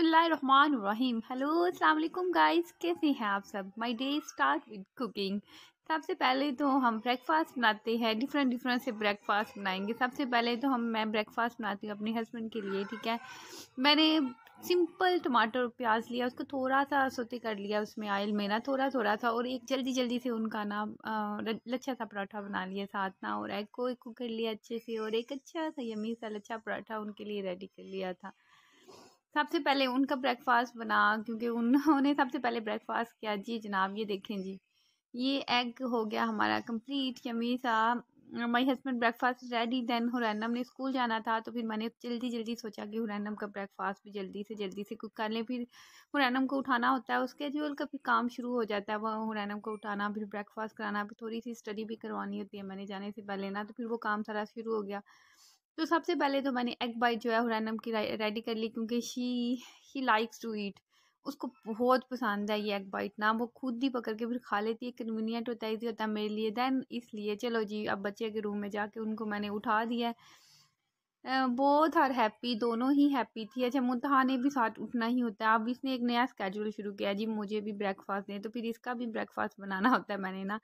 बिसमीम हेलो वालेकुम गाइस कैसे हैं आप सब my day start with cooking सबसे पहले तो हम ब्रेकफास्ट बनाते हैं डिफरेंट डिफरेंट से ब्रेकफास्ट बनाएंगे सबसे पहले तो हम मैं ब्रेकफास्ट बनाती हूँ अपने हस्बैंड के लिए ठीक है मैंने सिंपल टमाटर प्याज लिया उसको थोड़ा सा सोते कर लिया उसमें आयल में ना थोड़ा थोड़ा सा और एक जल्दी जल्दी से उनका ना लच्छा सा पराठा बना लिया साथ ना और एग को कुक कर लिया अच्छे से और एक अच्छा सा यमी सा लच्छा पराठा उनके लिए रेडी कर लिया था सबसे पहले उनका ब्रेकफास्ट बना क्योंकि उन्होंने सबसे पहले ब्रेकफास्ट किया जी जनाब ये देखें जी ये एग हो गया हमारा कंप्लीट यमी सा my husband breakfast ready then Hurainam ने स्कूल जाना था तो फिर मैंने जल्दी जल्दी सोचा कि हुरैनम का ब्रेकफास्ट भी जल्दी से जल्दी से कुक कर लें फिर हुरैनम को उठाना होता है उसके जो का फिर काम शुरू हो जाता है वह हुरैनम को उठाना फिर ब्रेकफास्ट कराना फिर थोड़ी सी स्टडी भी करवानी होती है मैंने जाने से पहले ना तो फिर वो काम सारा शुरू हो गया तो सबसे पहले तो मैंने एग बाइट जो है हुरैनम की रेडी कर ली क्योंकि she he likes to eat उसको बहुत पसंद है ये एग बाइट ना वो खुद ही पकड़ के फिर खा लेती है कन्वीनियंट होता है इजी होता है मेरे लिए दैन इसलिए चलो जी अब बच्चे के रूम में जाके उनको मैंने उठा दिया बहुत हर हैप्पी दोनों ही हैप्पी थी अच्छा मुंतहा ने भी साथ उठना ही होता है अब इसने एक नया स्केड्यूल शुरू किया जी मुझे भी ब्रेकफास्ट दें तो फिर इसका भी ब्रेकफास्ट बनाना होता है मैंने ना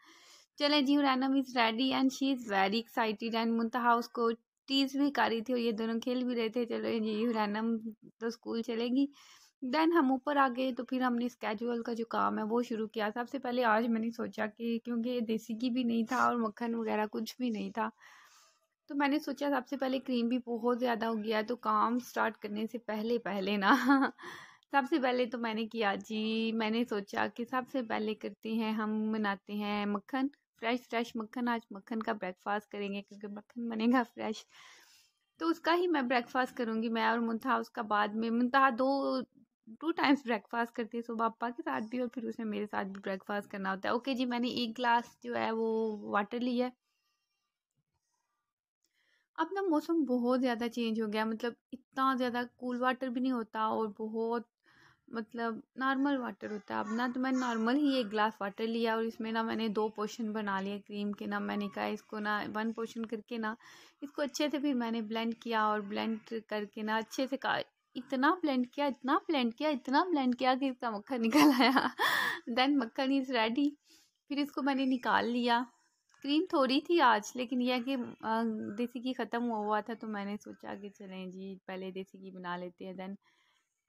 चले जी Rainam is ready and she is very excited and Muntaha उसको टीज भी रही थी और ये दोनों खेल भी रहे थे चलो ये रैनम तो स्कूल चलेगी देन हम ऊपर आ गए तो फिर हमने स्केजुअल का जो काम है वो शुरू किया सबसे पहले आज मैंने सोचा कि क्योंकि देसी घी भी नहीं था और मक्खन वगैरह कुछ भी नहीं था तो मैंने सोचा सबसे पहले क्रीम भी बहुत ज़्यादा हो गया तो काम स्टार्ट करने से पहले पहले ना सबसे पहले तो मैंने किया जी मैंने सोचा कि सबसे पहले करते हैं हम बनाते हैं मक्खन फ्रेश फ्रेश मक्खन आज मक्खन का ब्रेकफास्ट करेंगे क्योंकि मक्खन बनेगा फ्रेश तो उसका ही मैं ब्रेकफास्ट करूँगी मैं और मुनता उसका बाद में मुंतहा दो टू टाइम्स ब्रेकफास्ट करती है सुबह पापा के साथ भी और फिर उसने मेरे साथ भी ब्रेकफास्ट करना होता है ओके जी मैंने एक गिलास जो है वो वाटर लिया है अब ना मौसम बहुत ज़्यादा चेंज हो गया मतलब इतना ज़्यादा कूल वाटर भी नहीं होता और बहुत मतलब नॉर्मल वाटर होता है अब ना तो मैंने नॉर्मल ही एक ग्लास वाटर लिया और इसमें ना मैंने दो पोर्शन बना लिए क्रीम के ना मैंने कहा इसको ना वन पोर्शन करके ना इसको अच्छे से फिर मैंने ब्लेंड किया और ब्लेंड करके ना अच्छे से कहा इतना ब्लेंड किया इतना ब्लेंड किया इतना ब्लेंड किया कि इसका मक्खन निकल आया देन मक्खन इज़ रेडी फिर इसको मैंने निकाल लिया क्रीम थोड़ी थी आज लेकिन यह कि देसी घी ख़त्म हुआ हुआ था तो मैंने सोचा कि चलें जी पहले देसी घी बना लेते हैं देन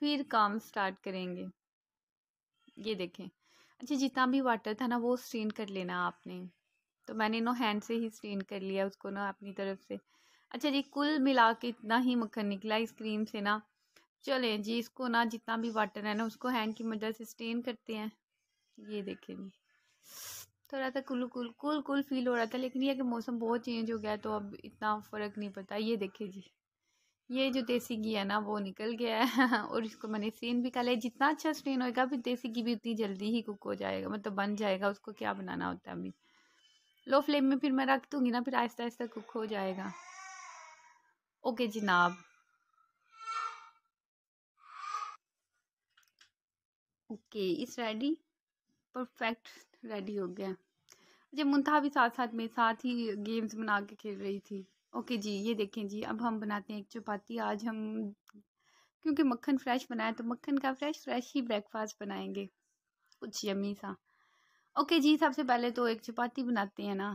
फिर काम स्टार्ट करेंगे ये देखें अच्छा जितना भी वाटर था ना वो स्ट्रेन कर लेना आपने तो मैंने नो हैंड से ही स्ट्रेन कर लिया उसको ना अपनी तरफ से अच्छा जी कुल मिला के इतना ही मक्खन निकला इस क्रीम से ना चलें जी इसको ना जितना भी वाटर है ना उसको हैंड की मदद से स्टेन करते हैं ये देखें जी थोड़ा सा कुल कुल कुल कुल फील हो रहा था लेकिन यह कि मौसम बहुत चेंज हो गया तो अब इतना फ़र्क नहीं पड़ता ये देखें जी ये जो देसी घी है ना वो निकल गया है और इसको मैंने स्ट्रेन भी कर लिया जितना अच्छा स्ट्रेन होएगा फिर देसी घी भी उतनी जल्दी ही कुक हो जाएगा मतलब बन जाएगा उसको क्या बनाना होता है अभी लो फ्लेम में फिर मैं रख दूँगी ना फिर आहिस्ता आहिस्ता कुक हो जाएगा ओके जनाब ओके इस रेडी परफेक्ट रेडी हो गया अच्छा मुंथा भी साथ साथ में साथ ही गेम्स बना के खेल रही थी ओके जी ये देखें जी अब हम बनाते हैं एक चपाती आज हम क्योंकि मक्खन फ्रेश बनाया तो मक्खन का फ्रेश फ्रेश ही ब्रेकफास्ट बनाएंगे कुछ यमी सा ओके जी सबसे पहले तो एक चपाती बनाते हैं ना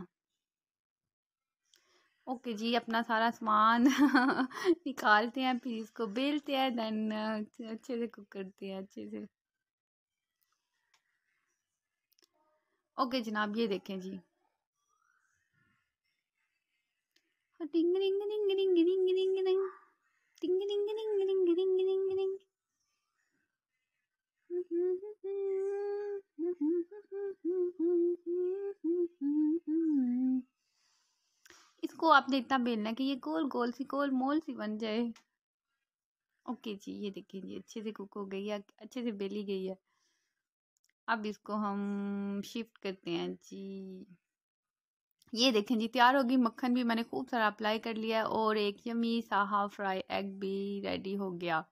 ओके जी अपना सारा सामान निकालते हैं फिर इसको बेलते हैं देन अच्छे से कुक करते हैं अच्छे से ओके जनाब ये देखें जी ting ring ring ring ring ring ring ting ring ring ring ring ring ring इसको आपने इतना बेलना कि ये गोल गोल सी गोल मोल सी बन जाए ओके जी ये देखिए जी अच्छे से कुक हो गई है अच्छे से बेली गई है अब इसको हम शिफ्ट करते हैं जी ये देखें जी तैयार होगी मक्खन भी मैंने खूब सारा अप्लाई कर लिया और एक यमी सा हाफ फ्राई एग भी रेडी हो गया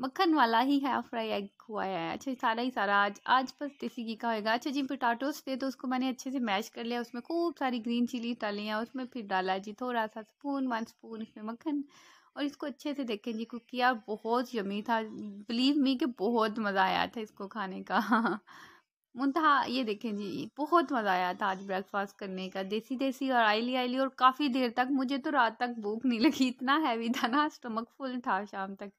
मक्खन वाला ही हाफ फ्राई एग हुआ है अच्छा सारा ही सारा आज आज बस देसी घी का होएगा अच्छा जी पोटाटोस थे तो उसको मैंने अच्छे से मैश कर लिया उसमें खूब सारी ग्रीन चिली डाली है उसमें फिर डाला जी थोड़ा सा स्पून वन स्पून इसमें मक्खन और इसको अच्छे से देखें जी कुक किया बहुत यमी था बिलीव मी कि बहुत मज़ा आया था इसको खाने का मुंतहा ये देखें जी बहुत मज़ा आया था आज ब्रेकफास्ट करने का देसी देसी और आयली आयली और काफ़ी देर तक मुझे तो रात तक भूख नहीं लगी इतना हैवी था ना स्टमक फुल था शाम तक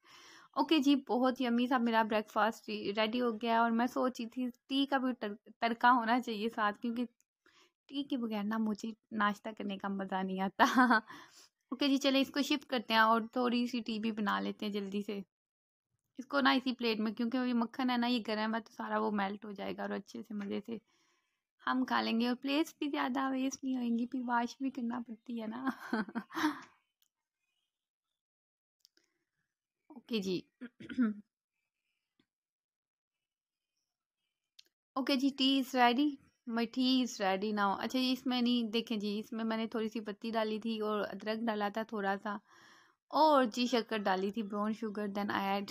ओके जी बहुत ही यमी सा मेरा ब्रेकफास्ट रेडी हो गया और मैं सोची थी टी का भी तर, तड़का होना चाहिए साथ क्योंकि टी के बगैर ना मुझे नाश्ता करने का मज़ा नहीं आता ओके जी चले इसको शिफ्ट करते हैं और थोड़ी सी टी भी बना लेते हैं जल्दी से इसको ना इसी प्लेट में क्योंकि अभी मक्खन है ना ये गर्म है तो सारा वो मेल्ट हो जाएगा और अच्छे से मज़े से हम खा लेंगे और प्लेट्स भी ज़्यादा वेस्ट नहीं होएंगी फिर वाश भी करना पड़ती है ना ओके जी ओके जी tea is ready my tea is ready now अच्छा जी इसमें नहीं देखें जी इसमें मैंने थोड़ी सी पत्ती डाली थी और अदरक डाला था थोड़ा सा और जी शक्कर डाली थी brown sugar then I add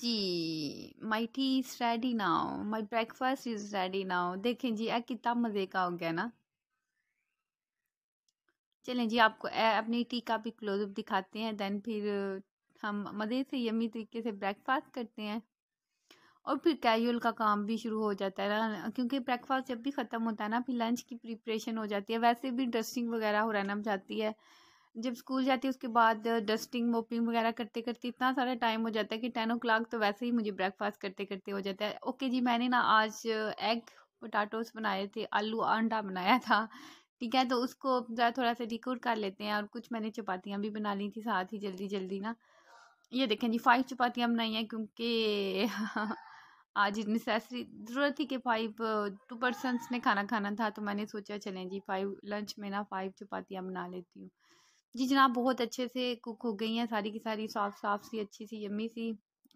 जी my tea is ready now my breakfast is ready now देखें जी ए कितना मज़े का हो गया ना चलें जी आपको अपनी टी का भी क्लोजअप दिखाते हैं देन फिर हम मज़े से यमी तरीके से ब्रेकफास्ट करते हैं और फिर कैजुअल का काम भी शुरू हो जाता है ना क्योंकि ब्रेकफास्ट जब भी ख़त्म होता है ना फिर लंच की प्रिपरेशन हो जाती है वैसे भी ड्रेसिंग वगैरह हो रहना जाती है जब स्कूल जाती है उसके बाद डस्टिंग मोपिंग वगैरह करते करते इतना सारा टाइम हो जाता है कि टेन ओ क्लाक तो वैसे ही मुझे ब्रेकफास्ट करते करते हो जाता है ओके जी मैंने ना आज एग पोटाटोस बनाए थे आलू अंडा बनाया था ठीक है तो उसको ज़रा थोड़ा सा डिकोड कर लेते हैं और कुछ मैंने चपातियाँ भी बना ली थी साथ ही जल्दी जल्दी ना ये देखें जी फाइव चपातियाँ बनाई हैं क्योंकि आज नेसेसरी ज़रूरत थी कि फाइव टू पर्सनस ने खाना खाना था तो मैंने सोचा चलें जी फाइव लंच में ना फाइव चपातियाँ बना लेती हूँ जी जनाब बहुत अच्छे से कुक हो गई हैं सारी की सारी साफ साफ सी अच्छी सी यम्मी सी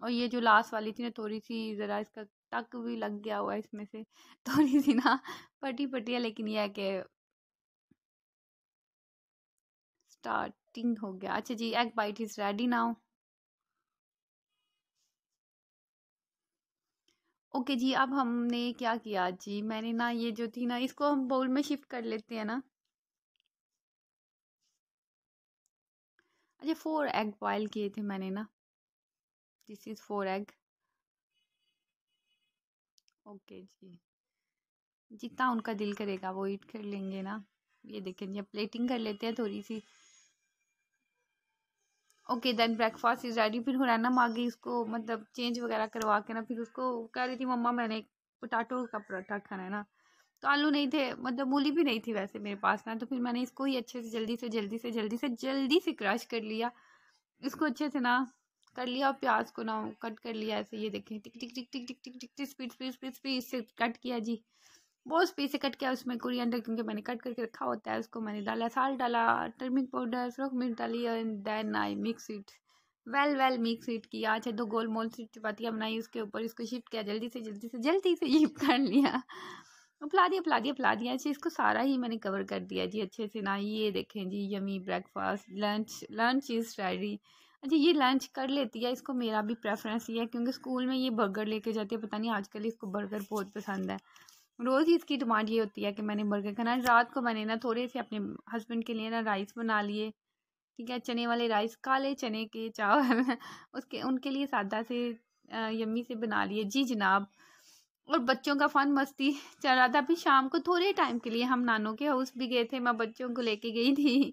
और ये जो लास्ट वाली थी ना थोड़ी सी ज़रा इसका टक भी लग गया हुआ इसमें से थोड़ी सी ना फटी फटी है लेकिन यह है कि स्टार्टिंग हो गया अच्छा जी egg bite is ready now okay जी अब हमने क्या किया जी मैंने ना ये जो थी ना इसको हम बाउल में शिफ्ट कर लेते हैं ना अच्छा फोर एग बॉयल किए थे मैंने ना this is for egg okay जी जितना उनका दिल करेगा वो ईट कर लेंगे ना ये देखें जी प्लेटिंग कर लेते हैं थोड़ी सी okay then breakfast is ready फिर हुरैना मांगी उसको मतलब चेंज वगैरह करवा के ना फिर उसको कह रही थी मम्मा मैंने पोटाटो का पराठा खाना है ना तो आलू नहीं थे मतलब मूली भी नहीं थी वैसे मेरे पास ना तो फिर मैंने इसको ही अच्छे से जल्दी से जल्दी से जल्दी से जल्दी से क्रश कर लिया इसको अच्छे से ना कर लिया और प्याज को ना कट कर लिया ऐसे ये देखें tick tick tick tick tick tick tick tick speed speed speed speed से कट किया जी बहुत स्पीड से कट किया उसमें अंडर क्योंकि मैंने कट करके रखा होता है उसको मैंने डाला साल्ट डाला टर्मिक पाउडर सुरख मिर्च डाली and then I mix it well well mix it किया अच्छा दो गोल मोल सी चपातियाँ बनाई उसके ऊपर इसको शिफ्ट किया जल्दी से जल्दी से जल्दी से ये कर लिया अपला दिया अपला दिया अपला दिया जी अच्छा, इसको सारा ही मैंने कवर कर दिया जी अच्छे से ना ये देखें जी yummy breakfast lunch lunch is ready अच्छा ये लंच कर लेती है इसको मेरा भी प्रेफरेंस ये है क्योंकि स्कूल में ये बर्गर लेके जाती है पता नहीं आजकल इसको बर्गर बहुत पसंद है रोज़ ही इसकी डिमांड ये होती है कि मैंने बर्गर खाना रात को मैंने ना थोड़े से अपने हस्बैंड के लिए ना राइस बना लिए ठीक है चने वाले राइस काले चने के चावल उसके उनके लिए सादा से यमी से बना लिए जी जनाब और बच्चों का फन मस्ती चल रहा था अभी शाम को थोड़े टाइम के लिए हम नानों के हाउस भी गए थे मैं बच्चों को लेके गई थी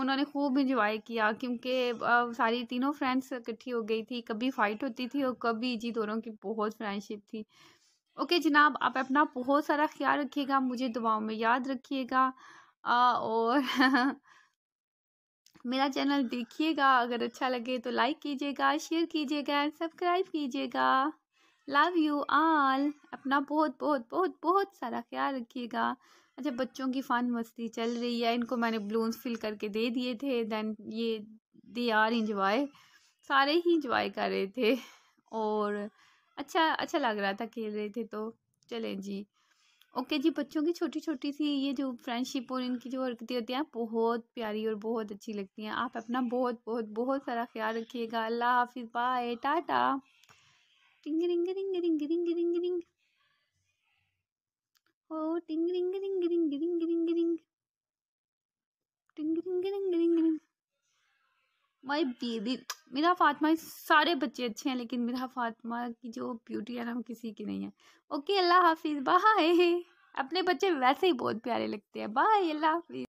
उन्होंने खूब इंजॉय किया क्योंकि सारी तीनों फ्रेंड्स इकट्ठी हो गई थी कभी फाइट होती थी और कभी जी दोनों की बहुत फ्रेंडशिप थी ओके जनाब आप अपना बहुत सारा ख्याल रखिएगा मुझे दुआओं में याद रखिएगा और मेरा चैनल देखिएगा अगर अच्छा लगे तो लाइक कीजिएगा शेयर कीजिएगा सब्सक्राइब कीजिएगा लव यू आल अपना बहुत बहुत बहुत बहुत सारा ख्याल रखिएगा अच्छा बच्चों की फ़न मस्ती चल रही है इनको मैंने बलून्स फिल करके दे दिए थे दैन ये दे आर इंजॉय सारे ही इंजॉय कर रहे थे और अच्छा अच्छा लग रहा था खेल रहे थे तो चलें जी ओके जी बच्चों की छोटी छोटी सी ये जो फ्रेंडशिप और इनकी जो हरकतें होती हैं बहुत प्यारी और बहुत अच्छी लगती हैं आप अपना बहुत बहुत बहुत सारा ख्याल रखिएगा अल्लाह हाफिज़ bye tata ting ring ring ring ring ring ring oh ting ring ring ring ring ring ring ting ring ring ring ring my baby मेरा फातिमा सारे बच्चे अच्छे हैं लेकिन मेरा फातिमा की जो ब्यूटी है ना किसी की नहीं है ओके अल्लाह हाफिज़ बाय अपने बच्चे वैसे ही बहुत प्यारे लगते हैं बाय अल्लाह हाफिज़